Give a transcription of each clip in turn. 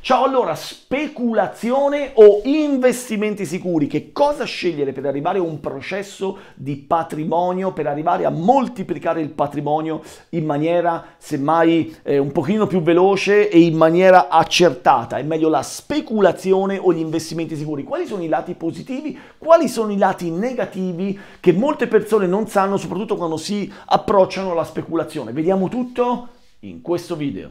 Ciao allora, speculazione o investimenti sicuri? Che cosa scegliere per arrivare a un processo di patrimonio, per arrivare a moltiplicare il patrimonio in maniera semmai eh, un pochino più veloce e in maniera accertata? È meglio la speculazione o gli investimenti sicuri? Quali sono i lati positivi? Quali sono i lati negativi che molte persone non sanno, soprattutto quando si approcciano alla speculazione? Vediamo tutto in questo video.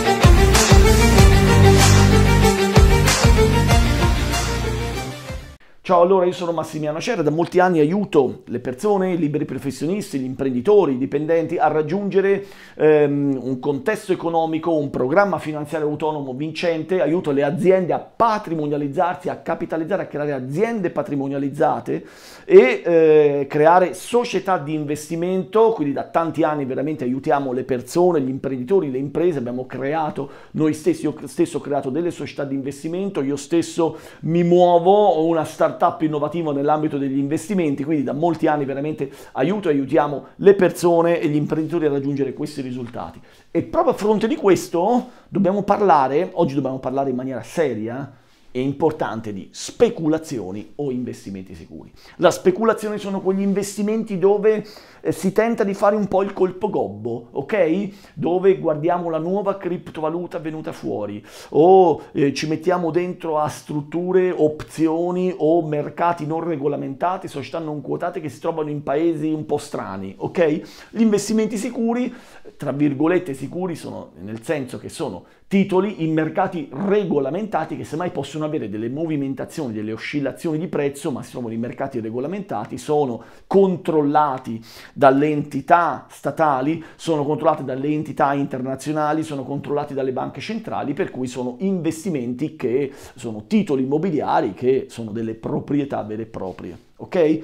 Ciao, allora io sono Massimiano Cera, da molti anni aiuto le persone, i liberi professionisti, gli imprenditori, i dipendenti a raggiungere ehm, un contesto economico, un programma finanziario autonomo vincente, aiuto le aziende a patrimonializzarsi, a capitalizzare, a creare aziende patrimonializzate e eh, creare società di investimento, quindi da tanti anni veramente aiutiamo le persone, gli imprenditori, le imprese, abbiamo creato noi stessi, io stesso ho creato delle società di investimento, io stesso mi muovo, ho una startup startup innovativo nell'ambito degli investimenti, quindi da molti anni veramente aiuto e aiutiamo le persone e gli imprenditori a raggiungere questi risultati. E proprio a fronte di questo dobbiamo parlare, oggi dobbiamo parlare in maniera seria, e importante di speculazioni o investimenti sicuri. La speculazione sono quegli investimenti dove eh, si tenta di fare un po' il colpo gobbo, ok? Dove guardiamo la nuova criptovaluta venuta fuori o eh, ci mettiamo dentro a strutture, opzioni o mercati non regolamentati, società non quotate che si trovano in paesi un po' strani, ok? Gli investimenti sicuri, tra virgolette sicuri, sono nel senso che sono titoli in mercati regolamentati che semmai possono avere delle movimentazioni, delle oscillazioni di prezzo, ma siamo dei mercati regolamentati, sono controllati dalle entità statali, sono controllati dalle entità internazionali, sono controllati dalle banche centrali, per cui sono investimenti che sono titoli immobiliari, che sono delle proprietà vere e proprie. Ok?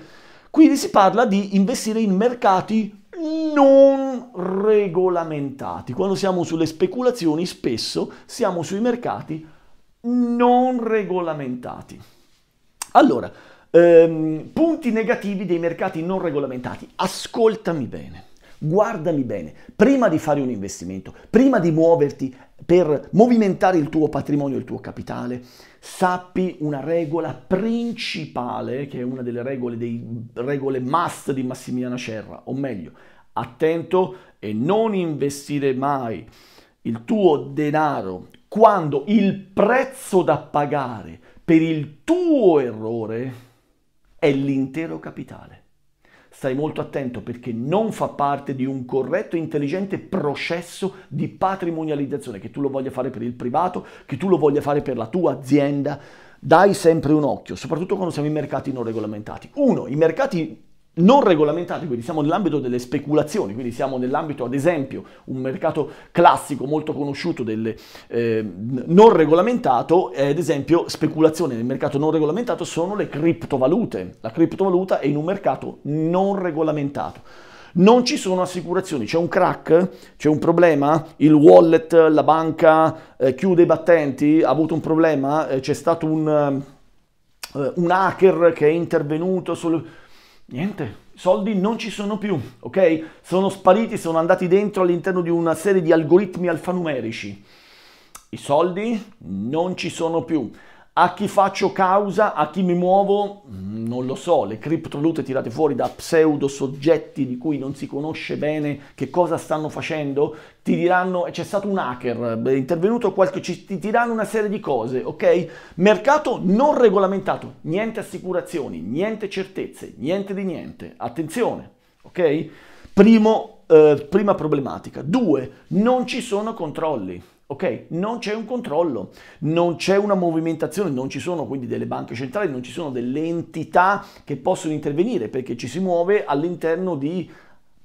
Quindi si parla di investire in mercati non regolamentati. Quando siamo sulle speculazioni spesso siamo sui mercati non regolamentati. Allora, ehm, punti negativi dei mercati non regolamentati. Ascoltami bene guardami bene, prima di fare un investimento, prima di muoverti, per movimentare il tuo patrimonio, il tuo capitale, sappi una regola principale, che è una delle regole, dei, regole must di Massimiliano Cerra, o meglio, attento e non investire mai il tuo denaro quando il prezzo da pagare per il tuo errore è l'intero capitale stai molto attento perché non fa parte di un corretto e intelligente processo di patrimonializzazione, che tu lo voglia fare per il privato, che tu lo voglia fare per la tua azienda, dai sempre un occhio, soprattutto quando siamo in mercati non regolamentati. Uno, i mercati non regolamentati, quindi siamo nell'ambito delle speculazioni, quindi siamo nell'ambito, ad esempio, un mercato classico molto conosciuto delle, eh, non regolamentato, eh, ad esempio speculazioni nel mercato non regolamentato sono le criptovalute. La criptovaluta è in un mercato non regolamentato. Non ci sono assicurazioni, c'è un crack, c'è un problema, il wallet, la banca eh, chiude i battenti, ha avuto un problema, eh, c'è stato un, eh, un hacker che è intervenuto sul niente, i soldi non ci sono più, ok? Sono spariti, sono andati dentro all'interno di una serie di algoritmi alfanumerici. I soldi non ci sono più. A chi faccio causa? A chi mi muovo? Mm, non lo so, le criptovalute tirate fuori da pseudo soggetti di cui non si conosce bene che cosa stanno facendo, ti diranno c'è stato un hacker, è intervenuto qualche ci, ti diranno una serie di cose, ok? Mercato non regolamentato, niente assicurazioni, niente certezze, niente di niente. Attenzione, ok? Primo, eh, prima problematica. Due, non ci sono controlli ok? Non c'è un controllo, non c'è una movimentazione, non ci sono quindi delle banche centrali, non ci sono delle entità che possono intervenire perché ci si muove all'interno di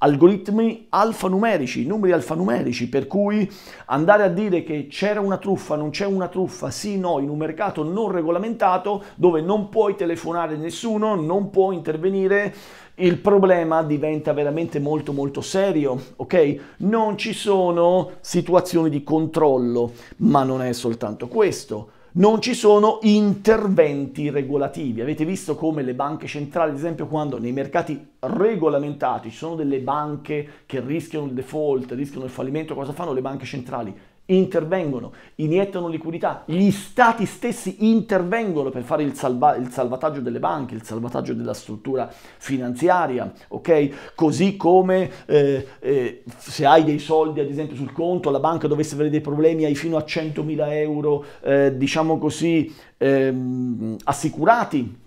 algoritmi alfanumerici, numeri alfanumerici, per cui andare a dire che c'era una truffa, non c'è una truffa, sì, no, in un mercato non regolamentato dove non puoi telefonare nessuno, non puoi intervenire, il problema diventa veramente molto molto serio, ok? Non ci sono situazioni di controllo, ma non è soltanto questo non ci sono interventi regolativi. Avete visto come le banche centrali, ad esempio, quando nei mercati regolamentati ci sono delle banche che rischiano il default, rischiano il fallimento, cosa fanno le banche centrali? intervengono, iniettano liquidità, gli stati stessi intervengono per fare il, salva- il, salvataggio delle banche, il salvataggio della struttura finanziaria, ok? Così come eh, eh, se hai dei soldi ad esempio sul conto, la banca dovesse avere dei problemi, hai fino a 100.000 euro, eh, diciamo così, ehm, assicurati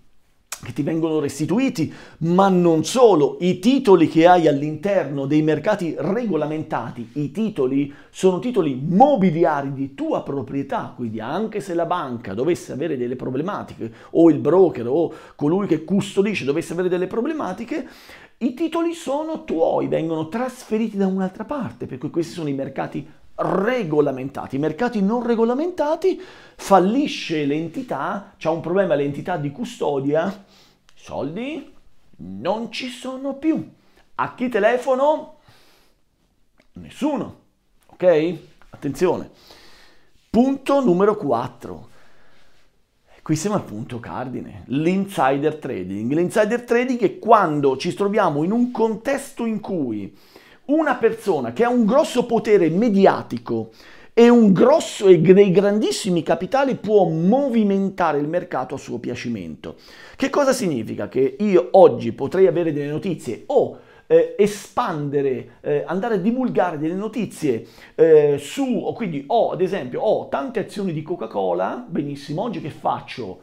che ti vengono restituiti, ma non solo, i titoli che hai all'interno dei mercati regolamentati, i titoli sono titoli mobiliari di tua proprietà, quindi anche se la banca dovesse avere delle problematiche o il broker o colui che custodisce dovesse avere delle problematiche, i titoli sono tuoi, vengono trasferiti da un'altra parte, per cui questi sono i mercati regolamentati. I mercati non regolamentati fallisce l'entità, c'è un problema l'entità di custodia Soldi? Non ci sono più. A chi telefono? Nessuno. Ok? Attenzione. Punto numero 4. Qui siamo al punto cardine, l'insider trading. L'insider trading è quando ci troviamo in un contesto in cui una persona che ha un grosso potere mediatico e un grosso e dei grandissimi capitali può movimentare il mercato a suo piacimento. Che cosa significa? Che io oggi potrei avere delle notizie o eh, espandere, eh, andare a divulgare delle notizie eh, su, quindi ho ad esempio ho tante azioni di Coca-Cola, benissimo, oggi che faccio?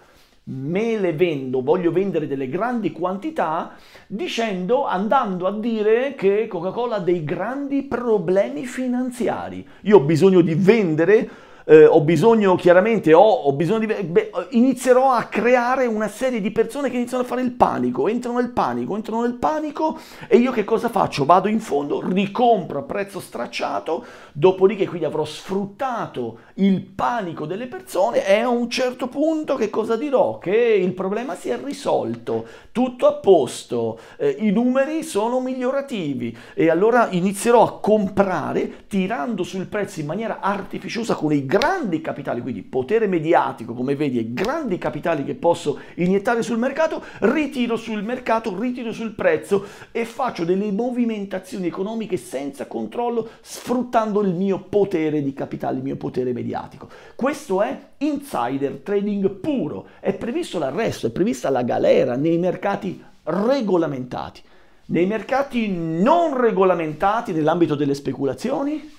me le vendo, voglio vendere delle grandi quantità, dicendo, andando a dire che Coca-Cola ha dei grandi problemi finanziari. Io ho bisogno di vendere eh, ho bisogno chiaramente, ho, ho bisogno di... Beh, inizierò a creare una serie di persone che iniziano a fare il panico, entrano nel panico, entrano nel panico e io che cosa faccio? Vado in fondo, ricompro a prezzo stracciato, dopodiché quindi avrò sfruttato il panico delle persone e a un certo punto che cosa dirò? Che il problema si è risolto tutto a posto, eh, i numeri sono migliorativi e allora inizierò a comprare tirando sul prezzo in maniera artificiosa con i grandi capitali, quindi potere mediatico come vedi e grandi capitali che posso iniettare sul mercato, ritiro sul mercato, ritiro sul prezzo e faccio delle movimentazioni economiche senza controllo sfruttando il mio potere di capitale, il mio potere mediatico. Questo è insider trading puro. È previsto l'arresto, è prevista la galera nei mercati regolamentati. Nei mercati non regolamentati nell'ambito delle speculazioni?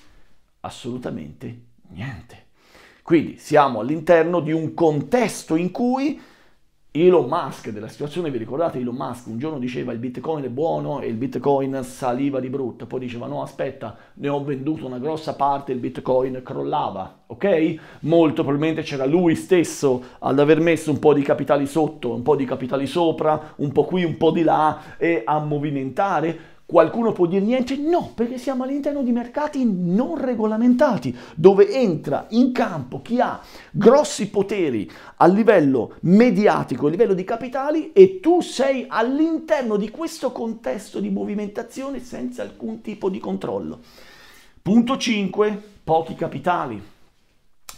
Assolutamente niente. Quindi siamo all'interno di un contesto in cui Elon Musk della situazione, vi ricordate Elon Musk un giorno diceva il bitcoin è buono e il bitcoin saliva di brutto, poi diceva no aspetta ne ho venduto una grossa parte e il bitcoin crollava, ok? Molto probabilmente c'era lui stesso ad aver messo un po' di capitali sotto, un po' di capitali sopra, un po' qui, un po' di là e a movimentare Qualcuno può dire niente? No, perché siamo all'interno di mercati non regolamentati, dove entra in campo chi ha grossi poteri a livello mediatico, a livello di capitali e tu sei all'interno di questo contesto di movimentazione senza alcun tipo di controllo. Punto 5, pochi capitali.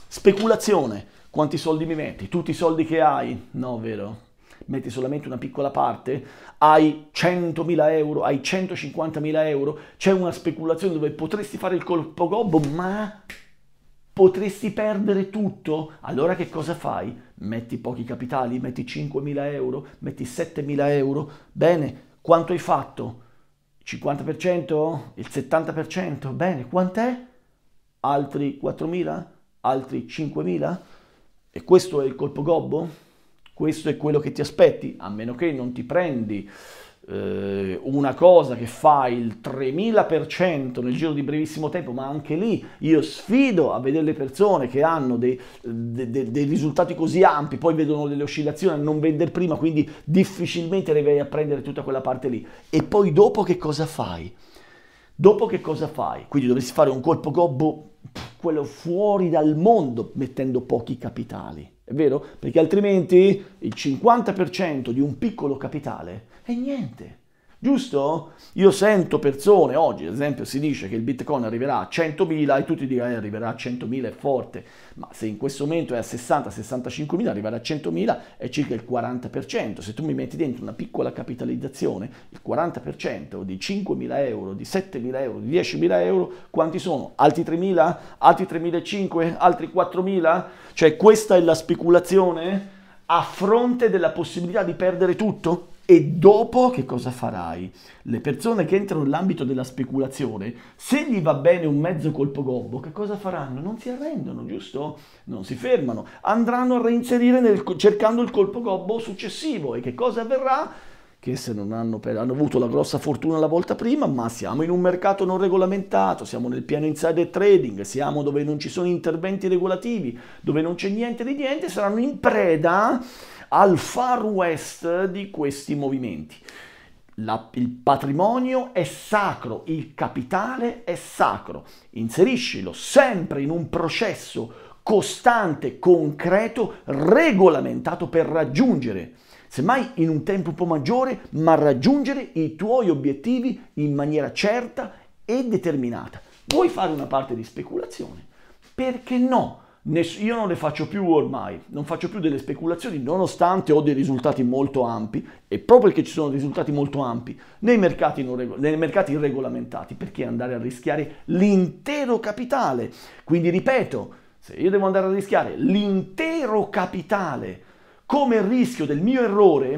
Speculazione, quanti soldi mi metti? Tutti i soldi che hai? No, vero? metti solamente una piccola parte, hai 100.000 euro, hai 150.000 euro, c'è una speculazione dove potresti fare il colpo gobbo, ma potresti perdere tutto, allora che cosa fai? Metti pochi capitali, metti 5.000 euro, metti 7.000 euro, bene, quanto hai fatto? 50%? Il 70%? Bene, quant'è? Altri 4.000? Altri 5.000? E questo è il colpo gobbo? questo è quello che ti aspetti, a meno che non ti prendi eh, una cosa che fa il 3000% nel giro di brevissimo tempo, ma anche lì io sfido a vedere le persone che hanno dei, de, de, dei risultati così ampi, poi vedono delle oscillazioni a non vendere prima, quindi difficilmente arrivi a prendere tutta quella parte lì. E poi dopo che cosa fai? Dopo che cosa fai? Quindi dovresti fare un colpo gobbo, quello fuori dal mondo, mettendo pochi capitali. È vero? Perché altrimenti il 50% di un piccolo capitale è niente. Giusto? Io sento persone, oggi ad esempio si dice che il bitcoin arriverà a 100.000 e tutti dicono eh, arriverà a 100.000 è forte, ma se in questo momento è a 60-65.000 arrivare a 100.000 è circa il 40%, se tu mi metti dentro una piccola capitalizzazione, il 40% di 5.000 euro, di 7.000 euro, di 10.000 euro, quanti sono? Altri 3.000? Altri 3.500? Altri 4.000? Cioè questa è la speculazione a fronte della possibilità di perdere tutto? E dopo che cosa farai? Le persone che entrano nell'ambito della speculazione, se gli va bene un mezzo colpo gobbo, che cosa faranno? Non si arrendono, giusto? Non si fermano, andranno a reinserire nel, cercando il colpo gobbo successivo e che cosa avverrà? che se non hanno, per... hanno avuto la grossa fortuna la volta prima, ma siamo in un mercato non regolamentato, siamo nel piano insider trading, siamo dove non ci sono interventi regolativi, dove non c'è niente di niente, saranno in preda al far west di questi movimenti. La, il patrimonio è sacro, il capitale è sacro. Inseriscilo sempre in un processo costante, concreto, regolamentato per raggiungere semmai in un tempo un po' maggiore, ma raggiungere i tuoi obiettivi in maniera certa e determinata. Vuoi fare una parte di speculazione? Perché no? io non le faccio più ormai, non faccio più delle speculazioni nonostante ho dei risultati molto ampi e proprio perché ci sono risultati molto ampi nei mercati, rego- nei mercati irregolamentati, perché andare a rischiare l'intero capitale? Quindi ripeto, se io devo andare a rischiare l'intero capitale come il rischio del mio errore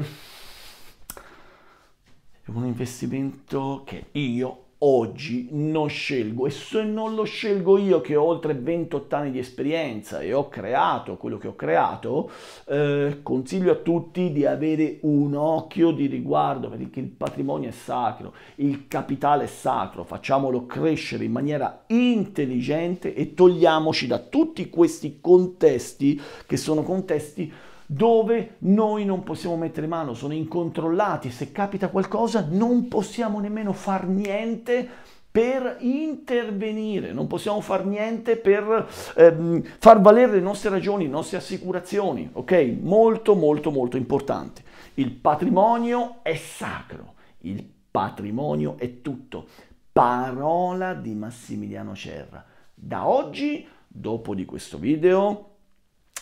è un investimento che io oggi non scelgo e se non lo scelgo io che ho oltre 28 anni di esperienza e ho creato quello che ho creato, eh, consiglio a tutti di avere un occhio di riguardo perché il patrimonio è sacro, il capitale è sacro, facciamolo crescere in maniera intelligente e togliamoci da tutti questi contesti che sono contesti dove noi non possiamo mettere mano, sono incontrollati, se capita qualcosa non possiamo nemmeno far niente per intervenire, non possiamo far niente per ehm, far valere le nostre ragioni, le nostre assicurazioni, ok? Molto molto molto importante. Il patrimonio è sacro, il patrimonio è tutto. Parola di Massimiliano Cerra. Da oggi, dopo di questo video,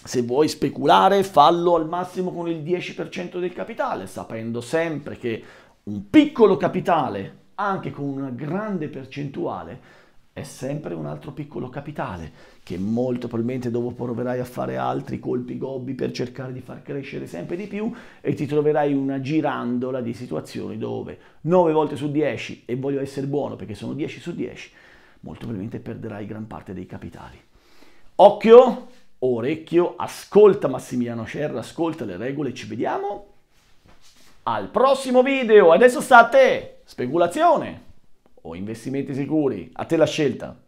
se vuoi speculare, fallo al massimo con il 10% del capitale, sapendo sempre che un piccolo capitale, anche con una grande percentuale, è sempre un altro piccolo capitale che molto probabilmente dopo proverai a fare altri colpi gobbi per cercare di far crescere sempre di più e ti troverai una girandola di situazioni dove 9 volte su 10 e voglio essere buono perché sono 10 su 10 molto probabilmente perderai gran parte dei capitali. Occhio orecchio, ascolta Massimiliano Cerra, ascolta le regole, ci vediamo al prossimo video. Adesso sta a te, speculazione o investimenti sicuri, a te la scelta.